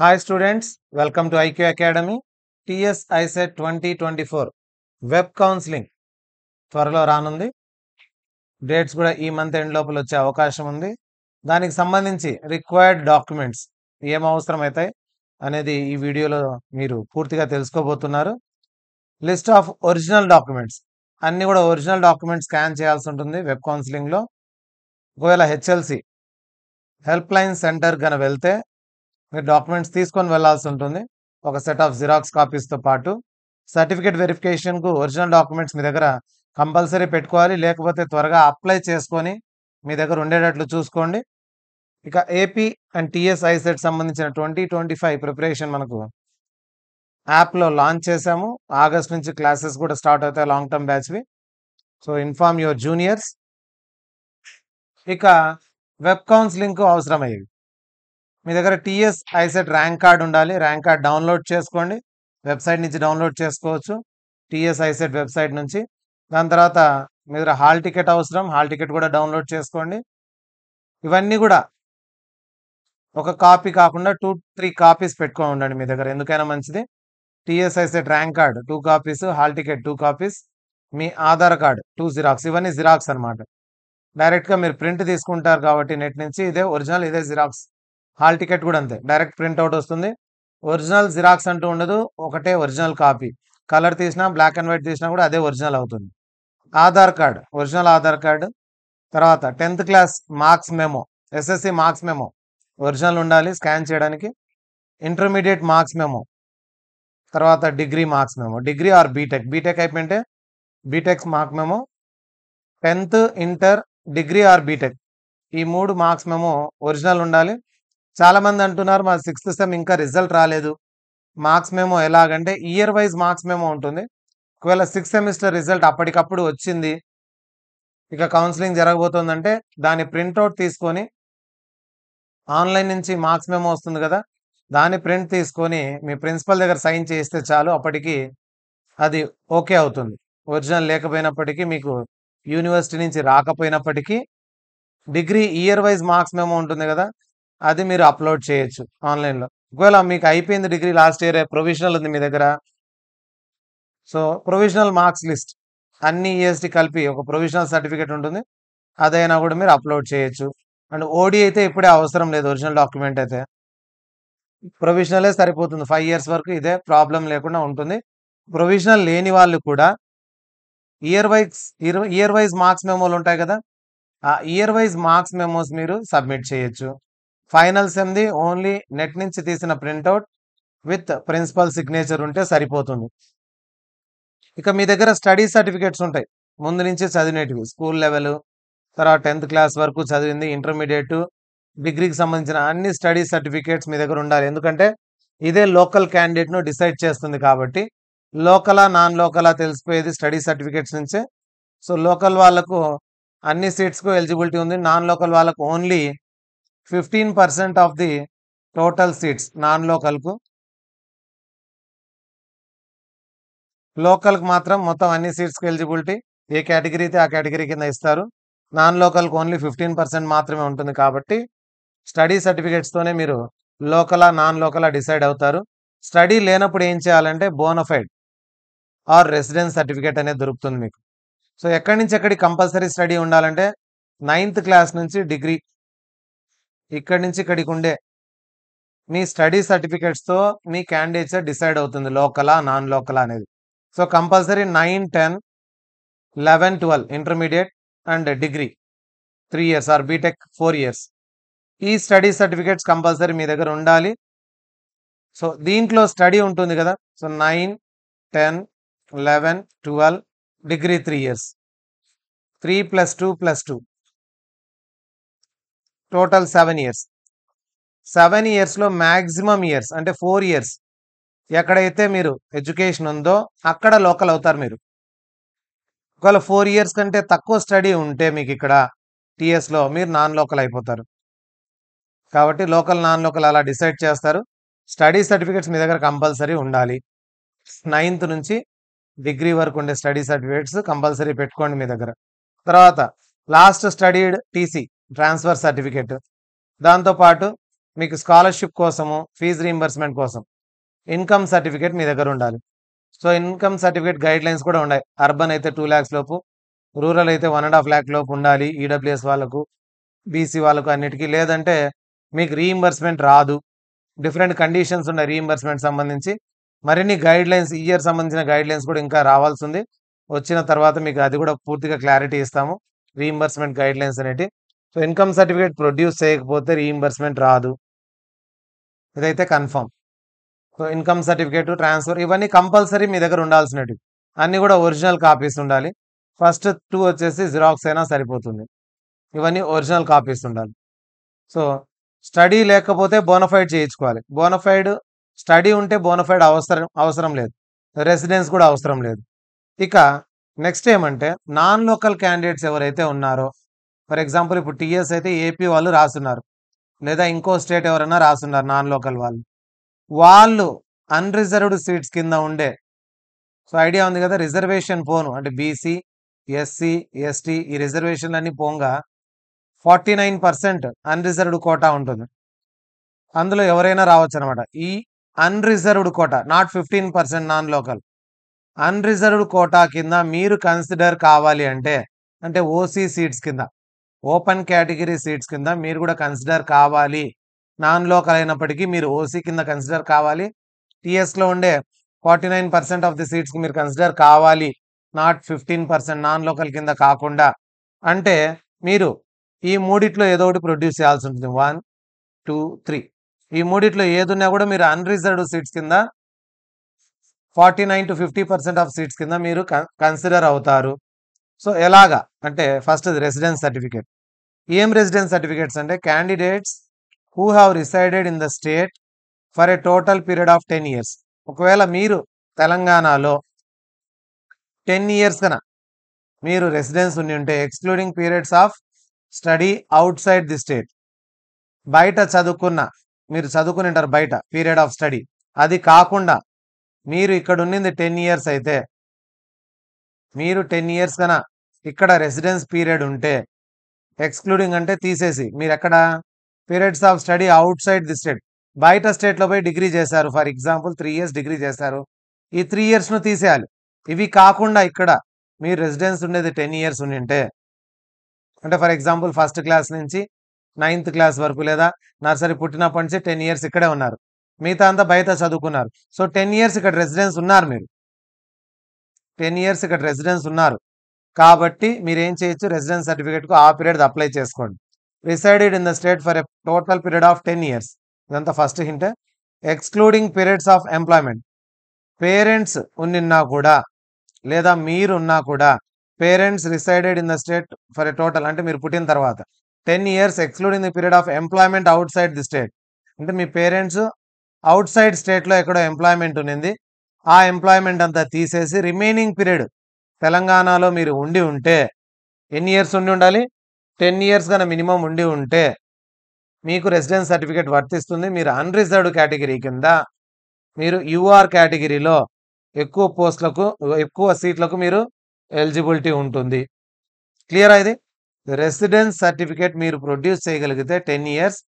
hi students welcome to IQ academy TS ICET twenty twenty four web counselling త్వరలో రానుంది dates కూడా ఈ month end లోపల వచ్చే అవకాశం ఉంది దానికి సంబంధించి రిక్వైర్డ్ డాక్యుమెంట్స్ ఏం అవసరమవుతాయి అనేది ఈ వీడియోలో మీరు పూర్తిగా తెలుసుకోబోతున్నారు లిస్ట్ ఆఫ్ ఒరిజినల్ డాక్యుమెంట్స్ అన్నీ కూడా ఒరిజినల్ డాక్యుమెంట్స్ స్కాన్ చేయాల్సి ఉంటుంది వెబ్ కౌన్సిలింగ్లో ఒకవేళ హెచ్ఎల్సి హెల్ప్ లైన్ సెంటర్ కనుక వెళ్తే మీరు డాక్యుమెంట్స్ తీసుకొని వెళ్లాల్సి ఉంటుంది ఒక సెట్ ఆఫ్ జిరాక్స్ కాపీస్తో పాటు సర్టిఫికేట్ వెరిఫికేషన్కు ఒరిజినల్ డాక్యుమెంట్స్ మీ దగ్గర కంపల్సరీ పెట్టుకోవాలి లేకపోతే త్వరగా అప్లై చేసుకొని మీ దగ్గర ఉండేటట్లు చూసుకోండి ఇక ఏపీ అండ్ టీఎస్ సెట్ సంబంధించిన ట్వంటీ ట్వంటీ ఫైవ్ ప్రిపరేషన్ మనకు యాప్లో లాంచ్ చేశాము ఆగస్ట్ నుంచి క్లాసెస్ కూడా స్టార్ట్ అవుతాయి లాంగ్ టర్మ్ బ్యాచ్వి సో ఇన్ఫార్మ్ యువర్ జూనియర్స్ ఇక వెబ్ కౌన్సిలింగ్కు అవసరమయ్యేవి మీ దగ్గర టీఎస్ ఐసెట్ ర్యాంక్ కార్డ్ ఉండాలి ర్యాంక్ కార్డ్ డౌన్లోడ్ చేసుకోండి వెబ్సైట్ నుంచి డౌన్లోడ్ చేసుకోవచ్చు టీఎస్ ఐసెట్ వెబ్సైట్ నుంచి దాని తర్వాత మీ దగ్గర హాల్ టికెట్ అవసరం హాల్ టికెట్ కూడా డౌన్లోడ్ చేసుకోండి ఇవన్నీ కూడా ఒక కాపీ కాకుండా టూ త్రీ కాపీస్ పెట్టుకొని ఉండండి మీ దగ్గర ఎందుకైనా మంచిది TS ICET rank card two copies hall ticket two copies మీ ఆధార్ కార్డ్ టూ జిరాక్స్ ఇవన్నీ జిరాక్స్ అనమాట డైరెక్ట్గా మీరు ప్రింట్ తీసుకుంటారు కాబట్టి నెట్ నుంచి ఇదే ఒరిజినల్ ఇదే జిరాక్స్ హాల్ టికెట్ కూడా అంతే డైరెక్ట్ ప్రింట్అవుట్ వస్తుంది ఒరిజినల్ జిరాక్స్ అంటూ ఉండదు ఒకటే ఒరిజినల్ కాపీ కలర్ తీసినా బ్లాక్ అండ్ వైట్ తీసినా కూడా అదే ఒరిజినల్ అవుతుంది Aadhaar card original Aadhaar card తర్వాత tenth class marks memo SSC marks memo original ఉండాలి స్కాన్ చేయడానికి ఇంటర్మీడియట్ మార్క్స్ మెమో తర్వాత degree marks memo degree or BTech BTech అయిపోయింటే BTech marks memo tenth inter degree or BTech ఈ మూడు marks memo original ఉండాలి చాలామంది అంటున్నారు మా సిక్స్త్ సెమ్ ఇంకా రిజల్ట్ రాలేదు మార్క్స్ మేమో ఎలాగంటే ఇయర్ వైజ్ మార్క్స్ మేము ఉంటుంది ఒకవేళ సిక్స్త్ సెమిస్టర్ రిజల్ట్ అప్పటికప్పుడు వచ్చింది ఇక కౌన్సిలింగ్ జరగబోతుందంటే దాని ప్రింట్అవుట్ తీసుకొని ఆన్లైన్ నుంచి మార్క్స్ మేము వస్తుంది కదా దాని ప్రింట్ తీసుకొని మీ ప్రిన్సిపల్ దగ్గర సైన్ చేస్తే చాలు అప్పటికి అది ఓకే అవుతుంది ఒరిజినల్ లేకపోయినప్పటికీ మీకు యూనివర్సిటీ నుంచి రాకపోయినప్పటికీ degree year wise marks memo ఉంటుంది కదా అది మీరు అప్లోడ్ చేయొచ్చు ఆన్లైన్లో ఒకవేళ మీకు అయిపోయింది డిగ్రీ లాస్ట్ ఇయర్ ప్రొవిజనల్ ఉంది మీ దగ్గర సో ప్రొవిజనల్ మార్క్స్ లిస్ట్ అన్ని ఈఎస్టి e కలిపి ఒక ప్రొవిజనల్ సర్టిఫికేట్ ఉంటుంది అదైనా కూడా మీరు అప్లోడ్ చేయొచ్చు అండ్ ఓడి అయితే ఇప్పుడే అవసరం లేదు ఒరిజినల్ డాక్యుమెంట్ అయితే ప్రొవిజనలే సరిపోతుంది ఫైవ్ ఇయర్స్ వరకు ఇదే ప్రాబ్లం లేకుండా ఉంటుంది ప్రొవిజనల్ లేని వాళ్ళు కూడా year wise year wise marks మెమోలు ఉంటాయి కదా ఆ ఇయర్ వైజ్ మార్క్స్ మెమోస్ మీరు సబ్మిట్ చేయొచ్చు ఫైనల్ సెమ్ది ఓన్లీ నెట్ నుంచి తీసిన ప్రింట్అవుట్ విత్ ప్రిన్సిపల్ సిగ్నేచర్ ఉంటే సరిపోతుంది ఇక మీ దగ్గర స్టడీ సర్టిఫికేట్స్ ఉంటాయి ముందు నుంచి చదివినవి స్కూల్ లెవెల్ తర్వాత టెన్త్ క్లాస్ వరకు చదివింది ఇంటర్మీడియట్ డిగ్రీకి సంబంధించిన అన్ని స్టడీ సర్టిఫికేట్స్ మీ దగ్గర ఉండాలి ఎందుకంటే ఇదే లోకల్ క్యాండిడేట్ను డిసైడ్ చేస్తుంది కాబట్టి లోకలా నాన్ లోకలా తెలిసిపోయేది స్టడీ సర్టిఫికేట్స్ నుంచే సో లోకల్ వాళ్ళకు అన్ని సీట్స్కు ఎలిజిబిలిటీ ఉంది నాన్ లోకల్ వాళ్ళకు only fifteen percent of the total seats non లోకల్కు లోకల్కి మాత్రం మొత్తం అన్ని సీట్స్కి ఎలిజిబిలిటీ ఏ కేటగిరీ అయితే ఆ కేటగిరీ కింద ఇస్తారు నాన్ లోకల్కి ఓన్లీ ఫిఫ్టీన్ పర్సెంట్ మాత్రమే ఉంటుంది కాబట్టి స్టడీ సర్టిఫికేట్స్తోనే మీరు లోకలా నాన్ లోకలా డిసైడ్ అవుతారు స్టడీ లేనప్పుడు ఏం చేయాలంటే బోనఫైడ్ ఆర్ రెసిడెన్స్ సర్టిఫికేట్ అనేది దొరుకుతుంది మీకు సో ఎక్కడి నుంచి ఎక్కడికి కంపల్సరీ స్టడీ ఉండాలంటే నైన్త్ క్లాస్ నుంచి డిగ్రీ ఇక్కడి నుంచి ఇక్కడికి ఉండే మీ స్టడీ సర్టిఫికేట్స్తో మీ క్యాండిడేట్స్ డిసైడ్ అవుతుంది లోకలా నాన్ లోకలా అనేది so compulsory nine ten eleven twelve intermediate and degree three years or BTech four years ఈ స్టడీ సర్టిఫికేట్స్ కంపల్సరీ మీ దగ్గర ఉండాలి సో దీంట్లో స్టడీ ఉంటుంది కదా so nine ten eleven twelve degree three years three plus two plus two total seven years seven ఇయర్స్లో maximum years అంటే four years ఎక్కడైతే మీరు ఎడ్యుకేషన్ ఉందో అక్కడ లోకల్ అవుతారు మీరు ఒకవేళ ఫోర్ ఇయర్స్ కంటే తక్కువ స్టడీ ఉంటే మీకు ఇక్కడ టీఎస్లో మీరు నాన్ లోకల్ అయిపోతారు కాబట్టి లోకల్ నాన్ లోకల్ అలా డిసైడ్ చేస్తారు స్టడీ సర్టిఫికేట్స్ మీ దగ్గర కంపల్సరీ ఉండాలి నైన్త్ నుంచి డిగ్రీ వరకు ఉండే స్టడీ సర్టిఫికేట్స్ కంపల్సరీ పెట్టుకోండి మీ దగ్గర తర్వాత last studied TC transfer certificate దాంతోపాటు మీకు స్కాలర్షిప్ కోసము ఫీజు రీఎంబర్స్మెంట్ కోసం ఇన్కమ్ సర్టిఫికేట్ మీ దగ్గర ఉండాలి so income certificate guide lines కూడా ఉన్నాయి అర్బన్ అయితే టూ ల్యాక్స్ లోపు రూరల్ అయితే వన్ అండ్ హాఫ్ ల్యాక్ లోపు ఉండాలి ఈడబ్ల్యూఎస్ వాళ్ళకు బీసీ వాళ్ళకు అన్నిటికీ లేదంటే మీకు రీఇంబర్స్మెంట్ రాదు డిఫరెంట్ కండిషన్స్ ఉన్నాయి రీఎంబర్స్మెంట్ సంబంధించి మరిన్ని గైడ్ లైన్స్ ఇయర్ సంబంధించిన గైడ్ లైన్స్ కూడా ఇంకా రావాల్సి ఉంది వచ్చిన తర్వాత మీకు అది కూడా పూర్తిగా క్లారిటీ ఇస్తాము రీఎంబర్స్మెంట్ గైడ్ లైన్స్ అనేటివి సో ఇన్కమ్ సర్టిఫికేట్ ప్రొడ్యూస్ చేయకపోతే రీఇంబర్స్మెంట్ రాదు ఇదైతే confirm so income certificate transfer ఇవన్నీ కంపల్సరీ మీ దగ్గర ఉండాల్సినవి అన్నీ కూడా ఒరిజినల్ కాపీస్ ఉండాలి ఫస్ట్ టూ వచ్చేసి జిరాక్స్ అయినా సరిపోతుంది ఇవన్నీ ఒరిజినల్ కాపీస్ ఉండాలి సో స్టడీ లేకపోతే బోనఫైడ్ చేయించుకోవాలి బోనఫైడ్ స్టడీ ఉంటే బోనఫైడ్ అవసరం అవసరం లేదు రెసిడెన్స్ కూడా అవసరం లేదు ఇక నెక్స్ట్ ఏమంటే నాన్ లోకల్ క్యాండిడేట్స్ ఎవరైతే ఉన్నారో ఫర్ ఎగ్జాంపుల్ ఇప్పుడు టీఎస్ అయితే ఏపీ వాళ్ళు రాస్తున్నారు లేదా ఇంకో స్టేట్ ఎవరైనా రాస్తున్నారు నాన్ లోకల్ వాళ్ళు వాళ్ళు అన్రిజర్వ్డ్ సీట్స్ కింద ఉండే సో ఐడియా ఉంది కదా రిజర్వేషన్ పోను అంటే బీసీ ఎస్సీ ఎస్టీ ఈ అన్ని పోగా forty nine percent unreserved quota ఉంటుంది అందులో ఎవరైనా రావచ్చు అనమాట ఈ unreserved quota not fifteen percent non local unreserved quota కింద మీరు కన్సిడర్ కావాలి అంటే అంటే ఓసీ సీట్స్ కింద ఓపెన్ కేటగిరీ సీట్స్ కింద మీరు కూడా కన్సిడర్ కావాలి నాన్ లోకల్ అయినప్పటికీ మీరు ఓసీ కింద కన్సిడర్ కావాలి టీఎస్లో ఉండే forty nine percent of the సీట్స్కి మీరు కన్సిడర్ కావాలి not fifteen percent non local కింద కాకుండా అంటే మీరు ఈ మూడిట్లో ఏదో ఒకటి ప్రొడ్యూస్ చేయాల్సి ఉంటుంది వన్ టూ త్రీ ఈ మూడిట్లో ఏదున్నా కూడా మీరు అన్రిజర్వ్డ్ సీట్స్ కింద forty nine to fifty percent of seats కింద మీరు కన్సిడర్ అవుతారు సో ఎలాగా అంటే ఫస్ట్ రెసిడెన్స్ సర్టిఫికేట్ ఏం రెసిడెన్స్ సర్టిఫికేట్స్ అంటే candidates who have resided in the state for a total period of ten years ఒకవేళ మీరు తెలంగాణలో టెన్ ఇయర్స్ కన మీరు రెసిడెన్స్ ఉండి ఉంటే excluding periods of study outside the state బయట చదువుకున్న మీరు చదువుకుని ఉంటారు బయట పీరియడ్ ఆఫ్ స్టడీ అది కాకుండా మీరు ఇక్కడ ఉండింది టెన్ ఇయర్స్ అయితే మీరు టెన్ ఇయర్స్ కన్నా ఇక్కడ రెసిడెన్స్ పీరియడ్ ఉంటే ఎక్స్క్లూడింగ్ అంటే తీసేసి మీరు ఎక్కడ periods of study outside the state బయట స్టేట్లో పోయి డిగ్రీ చేశారు for example three years degree చేశారు ఈ త్రీ ఇయర్స్ను తీసేయాలి ఇవి కాకుండా ఇక్కడ మీరు రెసిడెన్స్ ఉండేది టెన్ ఇయర్స్ ఉండింటే అంటే ఫర్ ఎగ్జాంపుల్ ఫస్ట్ క్లాస్ నుంచి నైన్త్ క్లాస్ వరకు లేదా నర్సరీ పుట్టినప్పటి నుంచి టెన్ ఇయర్స్ ఇక్కడే ఉన్నారు మిగతా అంతా బయట చదువుకున్నారు సో టెన్ ఇయర్స్ ఇక్కడ రెసిడెన్స్ ఉన్నారు మీరు టెన్ ఇయర్స్ ఇక్కడ రెసిడెన్స్ ఉన్నారు కాబట్టి మీరు ఏం చేయొచ్చు రెసిడెన్స్ సర్టిఫికేట్కు ఆ పీరియడ్ అప్లై చేసుకోండి resided in the state for a total period of ten years ఇదంతా first hint excluding periods of employment parents ఉన్నా కూడా లేదా మీరు ఉన్నా కూడా parents resided in the state for a total అంటే మీరు పుట్టిన తర్వాత ten years excluding the period of employment outside the state అంటే మీ పేరెంట్స్ అవుట్ సైడ్ స్టేట్లో ఎక్కడో ఎంప్లాయ్మెంట్ ఉన్నింది ఆ ఎంప్లాయ్మెంట్ అంతా తీసేసి రిమైనింగ్ పీరియడ్ తెలంగాణలో మీరు ఉండి ఉంటే ఎన్ని ఇయర్స్ ఉండి ఉండాలి టెన్ ఇయర్స్ కన్నా మినిమం ఉండి ఉంటే మీకు రెసిడెన్స్ సర్టిఫికేట్ వర్తిస్తుంది మీరు అన్రిజర్వ్డ్ కేటగిరీ కింద మీరు యూఆర్ కేటగిరీలో ఎక్కువ పోస్టులకు ఎక్కువ సీట్లకు మీరు ఎలిజిబిలిటీ ఉంటుంది క్లియర్ ఇది రెసిడెన్స్ సర్టిఫికేట్ మీరు ప్రొడ్యూస్ చేయగలిగితే టెన్ ఇయర్స్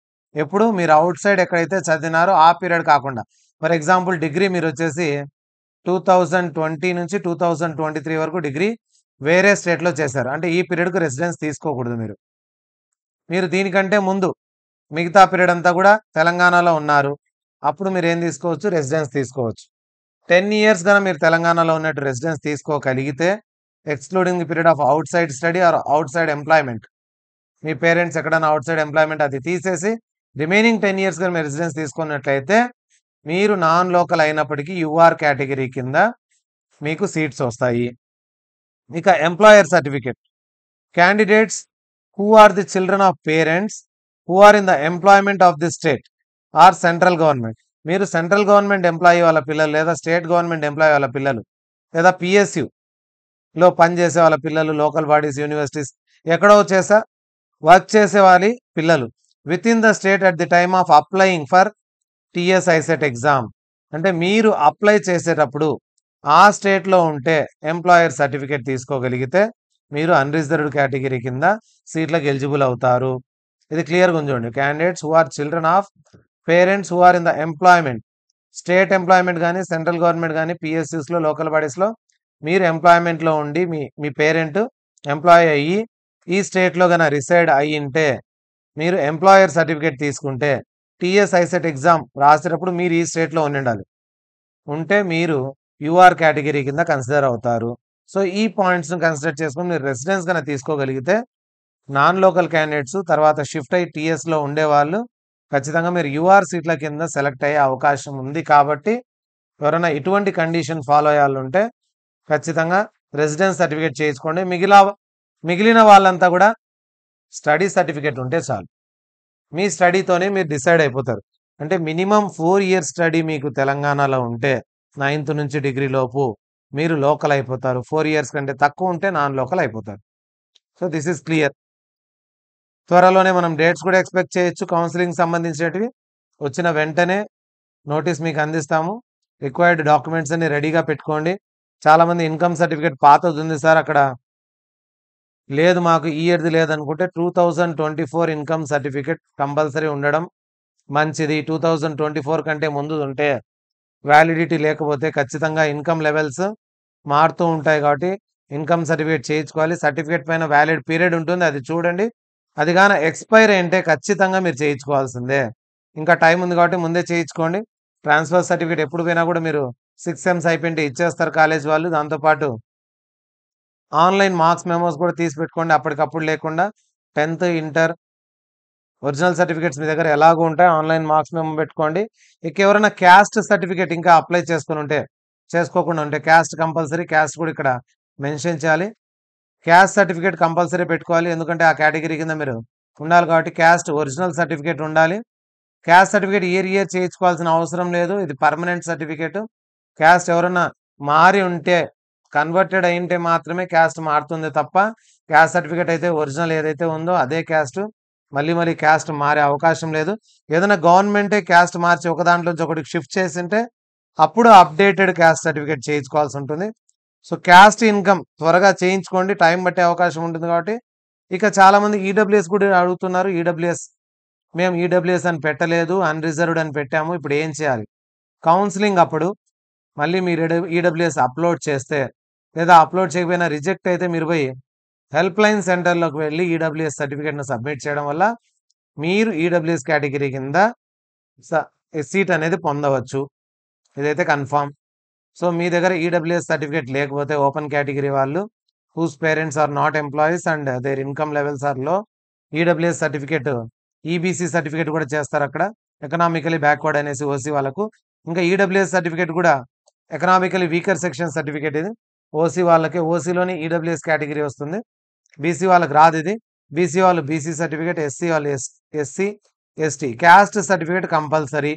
ఎప్పుడు మీరు అవుట్ సైడ్ ఎక్కడైతే చదివినారో ఆ పీరియడ్ కాకుండా ఫర్ ఎగ్జాంపుల్ డిగ్రీ మీరు వచ్చేసి టూ థౌజండ్ ట్వంటీ నుంచి టూ థౌజండ్ ట్వంటీ త్రీ వరకు డిగ్రీ వేరే స్టేట్లో చేశారు అంటే ఈ పీరియడ్కు రెసిడెన్స్ తీసుకోకూడదు మీరు మీరు దీనికంటే ముందు మిగతా పీరియడ్ అంతా కూడా తెలంగాణలో ఉన్నారు అప్పుడు మీరు ఏం తీసుకోవచ్చు రెసిడెన్స్ తీసుకోవచ్చు టెన్ ఇయర్స్ కనుక మీరు తెలంగాణలో ఉన్నట్టు రెసిడెన్స్ తీసుకోగలిగితే excluding period of outside study or outside employment మీ పేరెంట్స్ ఎక్కడైనా అవుట్ సైడ్ ఎంప్లాయ్మెంట్ అది తీసేసి రిమైనింగ్ టెన్ ఇయర్స్ కానీ మీరు రెసిడెన్స్ తీసుకున్నట్లయితే మీరు నాన్ లోకల్ అయినప్పటికీ యూఆర్ కేటగిరీ కింద మీకు సీట్స్ వస్తాయి ఇక employer certificate candidates who are the children of parents who are in the employment of the state or central government మీరు సెంట్రల్ గవర్నమెంట్ ఎంప్లాయీ వాళ్ళ పిల్లలు లేదా స్టేట్ గవర్నమెంట్ ఎంప్లాయీ వాళ్ళ పిల్లలు లేదా పిఎస్యులో పనిచేసే వాళ్ళ పిల్లలు లోకల్ బాడీస్ యూనివర్సిటీస్ ఎక్కడో చేసా వర్క్ చేసే వాళ్ళ పిల్లలు with in the state at the time of applying for TS ICET exam అంటే మీరు అప్లై చేసేటప్పుడు ఆ స్టేట్లో ఉంటే ఎంప్లాయర్ సర్టిఫికేట్ తీసుకోగలిగితే మీరు అన్రిజర్వ్డ్ కేటగిరీ కింద సీట్లకు ఎలిజిబుల్ అవుతారు ఇది క్లియర్గా ఉంచండి candidates who are children of parents who are in the employment state employment కానీ సెంట్రల్ గవర్నమెంట్ కానీ పిఎస్సిస్లో లోకల్ బాడీస్లో మీరు ఎంప్లాయ్మెంట్లో ఉండి మీ మీ పేరెంట్ ఎంప్లాయ్ అయ్యి ఈ స్టేట్లో గన రిసైడ్ అయ్యింటే మీరు ఎంప్లాయర్ సర్టిఫికేట్ తీసుకుంటే టీఎస్ ఐసెట్ ఎగ్జామ్ రాసేటప్పుడు మీరు ఈ స్టేట్లో ఉండాలి ఉంటే మీరు యూఆర్ కేటగిరీ కింద కన్సిడర్ అవుతారు సో ఈ పాయింట్స్ను కన్సిడర్ చేసుకుని మీరు రెసిడెన్స్ కనుక తీసుకోగలిగితే నాన్ లోకల్ క్యాండిడేట్స్ తర్వాత షిఫ్ట్ అయ్యి టీఎస్లో ఉండేవాళ్ళు ఖచ్చితంగా మీరు యూఆర్ సీట్ల కింద సెలెక్ట్ అయ్యే అవకాశం ఉంది కాబట్టి ఎవరైనా ఇటువంటి కండిషన్ ఫాలో అయ్యాలంటే ఖచ్చితంగా రెసిడెన్స్ సర్టిఫికేట్ చేసుకోండి మిగిలిన మిగిలిన వాళ్ళంతా కూడా స్టడీ సర్టిఫికేట్ ఉంటే చాలు మీ స్టడీతోనే మీరు డిసైడ్ అయిపోతారు అంటే మినిమం ఫోర్ ఇయర్స్ స్టడీ మీకు తెలంగాణలో ఉంటే నైన్త్ నుంచి డిగ్రీ లోపు మీరు లోకల్ అయిపోతారు ఫోర్ ఇయర్స్ కంటే తక్కువ ఉంటే నాన్ లోకల్ అయిపోతారు సో దిస్ ఈస్ క్లియర్ త్వరలోనే మనం డేట్స్ కూడా ఎక్స్పెక్ట్ చేయొచ్చు కౌన్సిలింగ్ సంబంధించినవి వచ్చిన వెంటనే నోటీస్ మీకు అందిస్తాము రిక్వైర్డ్ డాక్యుమెంట్స్ అన్ని రెడీగా పెట్టుకోండి చాలామంది ఇన్కమ్ సర్టిఫికేట్ పాత ఉంది సార్ అక్కడ లేదు మాకు ఇయర్ది లేదనుకుంటే two thousand twenty four income certificate compulsory ఉండడం మంచిది టూ థౌజండ్ ట్వంటీ ఫోర్ కంటే ముందు ఉంటే వ్యాలిడిటీ లేకపోతే ఖచ్చితంగా ఇన్కమ్ లెవెల్స్ మారుతూ ఉంటాయి కాబట్టి ఇన్కమ్ సర్టిఫికేట్ చేయించుకోవాలి సర్టిఫికేట్ పైన వ్యాలిడ్ పీరియడ్ ఉంటుంది అది చూడండి అది కానీ ఎక్స్పైర్ అంటే ఖచ్చితంగా మీరు చేయించుకోవాల్సిందే ఇంకా టైం ఉంది కాబట్టి ముందే చేయించుకోండి ట్రాన్స్ఫర్ సర్టిఫికేట్ ఎప్పుడు పోయినా కూడా మీరు సిక్స్ ఎమ్స్ అయిపోయింటే ఇచ్చేస్తారు కాలేజ్ వాళ్ళు దాంతోపాటు ఆన్లైన్ మార్క్స్ మెమోస్ కూడా తీసి పెట్టుకోండి అప్పటికప్పుడు లేకుండా టెన్త్ ఇంటర్ ఒరిజినల్ సర్టిఫికేట్స్ మీ దగ్గర ఎలాగో ఉంటాయి ఆన్లైన్ మార్క్స్ మేము పెట్టుకోండి ఇక ఎవరైనా క్యాస్ట్ సర్టిఫికేట్ ఇంకా అప్లై చేసుకుని ఉంటే చేసుకోకుండా ఉంటే క్యాస్ట్ కంపల్సరీ క్యాస్ట్ కూడా ఇక్కడ మెన్షన్ చేయాలి క్యాస్ట్ సర్టిఫికేట్ కంపల్సరీ పెట్టుకోవాలి ఎందుకంటే ఆ కేటగిరీ కింద మీరు ఉండాలి కాబట్టి క్యాస్ట్ ఒరిజినల్ సర్టిఫికేట్ ఉండాలి క్యాస్ట్ సర్టిఫికేట్ ఇయర్ ఇయర్ చేయించుకోవాల్సిన అవసరం లేదు ఇది పర్మనెంట్ సర్టిఫికేట్ క్యాస్ట్ ఎవరైనా మారి ఉంటే కన్వర్టెడ్ అయింటే మాత్రమే క్యాస్ట్ మారుతుంది తప్ప క్యాస్ట్ సర్టిఫికేట్ అయితే ఒరిజినల్ ఏదైతే ఉందో అదే క్యాస్ట్ మళ్ళీ మళ్ళీ క్యాస్ట్ మారే అవకాశం లేదు ఏదైనా గవర్నమెంటే క్యాస్ట్ మార్చి ఒక నుంచి ఒకటి షిఫ్ట్ ఉంటే అప్పుడు అప్డేటెడ్ క్యాస్ట్ సర్టిఫికేట్ చేయించుకోవాల్సి ఉంటుంది సో క్యాస్ట్ ఇన్కమ్ త్వరగా చేయించుకోండి టైం పట్టే అవకాశం ఉంటుంది కాబట్టి ఇక చాలామంది ఈడబ్ల్యూఎస్ e కూడా అడుగుతున్నారు ఈడబ్ల్యూఎస్ e మేము ఈడబ్ల్యూఎస్ e అని పెట్టలేదు అన్రిజర్వ్డ్ అని పెట్టాము ఇప్పుడు ఏం చేయాలి కౌన్సిలింగ్ అప్పుడు మళ్ళీ మీరు ఈడబ్ల్యూఎస్ అప్లోడ్ చేస్తే లేదా అప్లోడ్ చేయకపోయినా రిజెక్ట్ అయితే మీరు పోయి హెల్ప్ లైన్ సెంటర్లోకి వెళ్ళి ఈడబ్ల్యూఎస్ సర్టిఫికేట్ను సబ్మిట్ చేయడం వల్ల మీరు ఈడబ్ల్యూఎస్ e కేటగిరీ కింద సీట్ అనేది పొందవచ్చు ఇదైతే కన్ఫామ్ సో మీ దగ్గర ఈడబ్ల్యూఎస్ e సర్టిఫికేట్ లేకపోతే ఓపెన్ కేటగిరీ వాళ్ళు whose parents are not employees and their income levels are low EWS certificate EBC certificate కూడా చేస్తారు అక్కడ ఎకనామికలీ బ్యాక్వర్డ్ అనేసి ఓసీ వాళ్ళకు ఇంకా ఈడబ్ల్యూఎస్ e సర్టిఫికేట్ కూడా ఎకనామికలీ వీకర్ సెక్షన్ సర్టిఫికేట్ ఇది ఓసీ వాళ్ళకి ఓసీలోని ఈడబ్ల్యూఎస్ కేటగిరీ వస్తుంది బీసీ వాళ్ళకి రాదు ఇది బీసీ వాళ్ళు బీసీ సర్టిఫికేట్ ఎస్సీ వాళ్ళు S SC ST caste certificate compulsory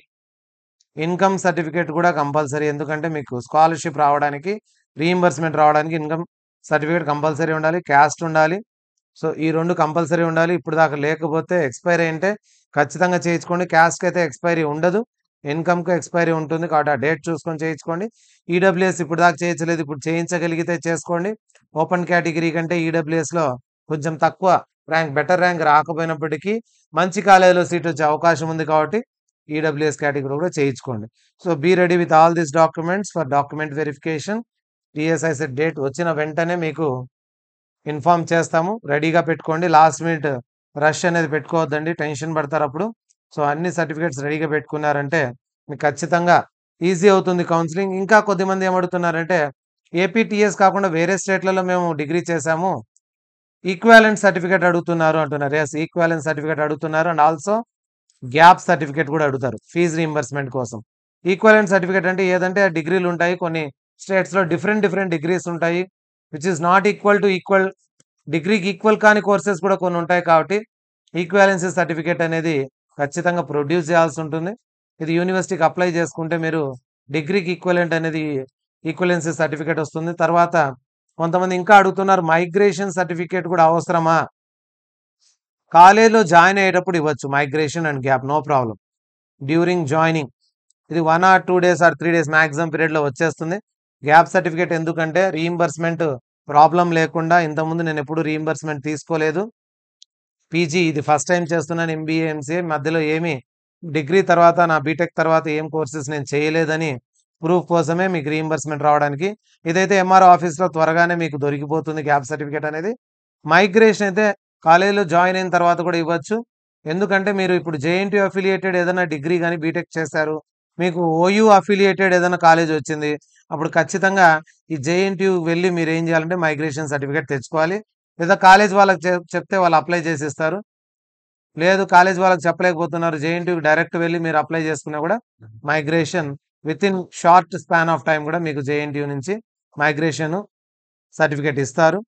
income certificate కూడా కంపల్సరీ ఎందుకంటే మీకు స్కాలర్షిప్ రావడానికి రీఇంబర్స్మెంట్ రావడానికి ఇన్కమ్ సర్టిఫికేట్ కంపల్సరీ ఉండాలి క్యాస్ట్ ఉండాలి సో ఈ రెండు కంపల్సరీ ఉండాలి ఇప్పుడు దాకా లేకపోతే ఎక్స్పైరీ అంటే ఖచ్చితంగా చేయించుకోండి క్యాస్ట్కి అయితే ఎక్స్పైరీ ఉండదు ఇన్కమ్కు ఎక్స్పైరీ ఉంటుంది కాబట్టి ఆ డేట్ చూసుకొని చేయించుకోండి ఈడబ్ల్యూఎస్ e ఇప్పుడు దాకా చేయించలేదు ఇప్పుడు చేయించగలిగితే చేసుకోండి ఓపెన్ కేటగిరీ కంటే ఈడబ్ల్యూఎస్లో e కొంచెం తక్కువ ర్యాంక్ బెటర్ ర్యాంక్ రాకపోయినప్పటికీ మంచి కాలేజీలో సీట్ వచ్చే అవకాశం ఉంది కాబట్టి ఈడబ్ల్యూఎస్ e కేటగిరీ కూడా చేయించుకోండి so be ready with all these documents for document verification పిఎస్ఐసి డేట్ వచ్చిన వెంటనే మీకు ఇన్ఫామ్ చేస్తాము రెడీగా పెట్టుకోండి లాస్ట్ మినిట్ రష్ అనేది పెట్టుకోవద్దండి టెన్షన్ పడతారు అప్పుడు సో అన్ని సర్టిఫికేట్స్ రెడీగా పెట్టుకున్నారంటే మీకు ఖచ్చితంగా ఈజీ అవుతుంది కౌన్సిలింగ్ ఇంకా కొద్దిమంది ఏమడుతున్నారంటే ఏపీటీఎస్ కాకుండా వేరే స్టేట్లలో మేము డిగ్రీ చేశాము ఈక్వాలెంట్ సర్టిఫికేట్ అడుగుతున్నారు అంటున్నారు ఎస్ ఈక్వాలెంట్ సర్టిఫికేట్ అడుగుతున్నారు అండ్ ఆల్సో గ్యాప్ సర్టిఫికేట్ కూడా అడుగుతారు ఫీజు రీఎంబర్స్మెంట్ కోసం ఈక్వాలెంట్ సర్టిఫికేట్ అంటే ఏదంటే డిగ్రీలు ఉంటాయి కొన్ని స్టేట్స్లో డిఫరెంట్ డిఫరెంట్ డిగ్రీస్ ఉంటాయి which is not equal to equal డిగ్రీకి ఈక్వల్ కాని కోర్సెస్ కూడా కొన్ని ఉంటాయి కాబట్టి ఈక్వాలెన్సీ సర్టిఫికేట్ అనేది ఖచ్చితంగా ప్రొడ్యూస్ చేయాల్సి ఉంటుంది ఇది యూనివర్సిటీకి అప్లై చేసుకుంటే మీరు డిగ్రీకి ఈక్వలెంట్ అనేది ఈక్వలెన్సీ సర్టిఫికేట్ వస్తుంది తర్వాత కొంతమంది ఇంకా అడుగుతున్నారు మైగ్రేషన్ సర్టిఫికేట్ కూడా అవసరమా కాలేజీలో జాయిన్ అయ్యేటప్పుడు ఇవ్వచ్చు migration and gap no problem during joining ఇది one or two days or three days maximum పీరియడ్లో వచ్చేస్తుంది గ్యాప్ సర్టిఫికేట్ ఎందుకంటే రీఇంబర్స్మెంట్ ప్రాబ్లం లేకుండా ఇంతకుముందు నేను ఎప్పుడు రీఇంబర్స్మెంట్ తీసుకోలేదు పీజీ ఇది ఫస్ట్ టైం చేస్తున్నాను ఎంబీఏ ఎంసీఏ మధ్యలో ఏమి డిగ్రీ తర్వాత నా బీటెక్ తర్వాత ఏం కోర్సెస్ నేను చేయలేదని ప్రూఫ్ కోసమే మీకు రీఎంబర్స్మెంట్ రావడానికి ఇదైతే ఎంఆర్ఓ ఆఫీస్లో త్వరగానే మీకు దొరికిపోతుంది గ్యాప్ సర్టిఫికేట్ అనేది మైగ్రేషన్ అయితే కాలేజీలో జాయిన్ అయిన తర్వాత కూడా ఇవ్వచ్చు ఎందుకంటే మీరు ఇప్పుడు జేఎన్టీ అఫిలియేటెడ్ ఏదైనా డిగ్రీ కానీ బీటెక్ చేశారు మీకు ఓయూ అఫిలియేటెడ్ ఏదైనా కాలేజ్ వచ్చింది అప్పుడు ఖచ్చితంగా ఈ జేఎన్టీయూ వెళ్ళి మీరు ఏం చేయాలంటే మైగ్రేషన్ సర్టిఫికేట్ తెచ్చుకోవాలి లేదా కాలేజ్ వాళ్ళకి చెప్తే వాళ్ళు అప్లై చేసిస్తారు లేదు కాలేజ్ వాళ్ళకి చెప్పలేకపోతున్నారు జేఎన్టీకి డైరెక్ట్ వెళ్ళి మీరు అప్లై చేసుకున్నా కూడా migration with in short span of time కూడా మీకు జేఎన్టీ నుంచి మైగ్రేషన్ సర్టిఫికేట్ ఇస్తారు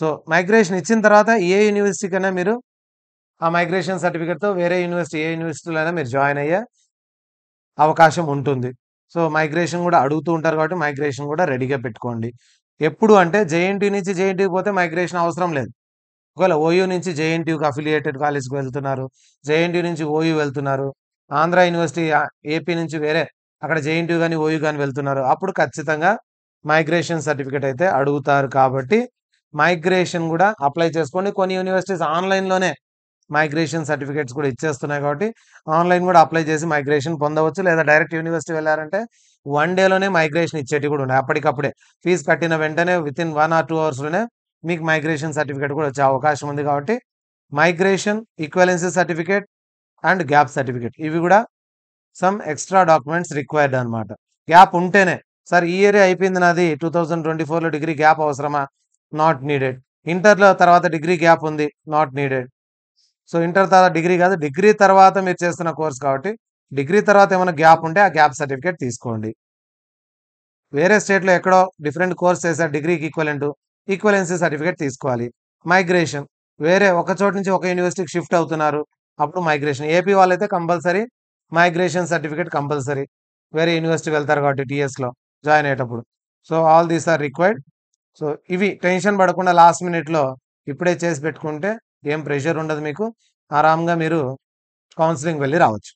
సో మైగ్రేషన్ ఇచ్చిన తర్వాత ఏ యూనివర్సిటీకైనా మీరు ఆ మైగ్రేషన్ సర్టిఫికేట్తో వేరే యూనివర్సిటీ ఏ యూనివర్సిటీలోనైనా మీరు జాయిన్ అయ్యే అవకాశం ఉంటుంది సో మైగ్రేషన్ కూడా అడుగుతూ ఉంటారు కాబట్టి మైగ్రేషన్ కూడా రెడీగా పెట్టుకోండి ఎప్పుడు అంటే జేఎన్టీ నుంచి జేఎన్టీ పోతే మైగ్రేషన్ అవసరం లేదు ఒకవేళ ఓయూ నుంచి జేఎన్టీకి అఫిలియేటెడ్ కాలేజ్కి వెళ్తున్నారు జేఎన్టీ నుంచి ఓయూ వెళ్తున్నారు ఆంధ్ర యూనివర్సిటీ ఏపీ నుంచి వేరే అక్కడ జేఎన్టీ కానీ ఓయూ కానీ వెళ్తున్నారు అప్పుడు ఖచ్చితంగా మైగ్రేషన్ సర్టిఫికేట్ అయితే అడుగుతారు కాబట్టి మైగ్రేషన్ కూడా అప్లై చేసుకోండి కొన్ని యూనివర్సిటీస్ ఆన్లైన్లోనే మైగ్రేషన్ సర్టిఫికేట్స్ కూడా ఇచ్చేస్తున్నాయి కాబట్టి ఆన్లైన్ కూడా అప్లై చేసి మైగ్రేషన్ పొందవచ్చు లేదా డైరెక్ట్ యూనివర్సిటీ వెళ్ళారంటే వన్ డేలోనే మైగ్రేషన్ ఇచ్చేటివి కూడా ఉన్నాయి అప్పటికప్పుడే ఫీజు కట్టిన వెంటనే with in one or two అవర్స్లోనే మీకు మైగ్రేషన్ సర్టిఫికేట్ కూడా వచ్చే అవకాశం ఉంది కాబట్టి migration equivalency certificate and gap certificate ఇవి కూడా సమ్ ఎక్స్ట్రా డాక్యుమెంట్స్ రిక్వైర్డ్ అనమాట గ్యాప్ ఉంటేనే సార్ ఈ ఇయర్ అయిపోయింది నాది టూ థౌజండ్ ట్వంటీ ఫోర్లో డిగ్రీ గ్యాప్ అవసరమా నాట్ నీడెడ్ ఇంటర్లో తర్వాత డిగ్రీ గ్యాప్ ఉంది నాట్ నీడెడ్ సో ఇంటర్ తర్వాత డిగ్రీ కాదు డిగ్రీ తర్వాత మీరు చేస్తున్న కోర్స్ కాబట్టి డిగ్రీ తర్వాత ఏమైనా గ్యాప్ ఉంటే ఆ గ్యాప్ సర్టిఫికేట్ తీసుకోండి వేరే స్టేట్లో ఎక్కడో డిఫరెంట్ కోర్స్ చేశారు డిగ్రీకి ఈక్వలెంటు ఈక్వలెన్సీ సర్టిఫికేట్ తీసుకోవాలి మైగ్రేషన్ వేరే ఒక చోటు నుంచి ఒక యూనివర్సిటీకి షిఫ్ట్ అవుతున్నారు అప్పుడు మైగ్రేషన్ ఏపీ వాళ్ళైతే కంపల్సరీ మైగ్రేషన్ సర్టిఫికేట్ కంపల్సరీ వేరే యూనివర్సిటీ వెళ్తారు కాబట్టి టీఎస్లో జాయిన్ అయ్యేటప్పుడు so all these are required so ఇవి టెన్షన్ పడకుండా లాస్ట్ మినిట్లో ఇప్పుడే చేసి పెట్టుకుంటే ఏం ప్రెషర్ ఉండదు మీకు ఆరామ్గా మీరు కౌన్సిలింగ్ వెళ్ళి రావచ్చు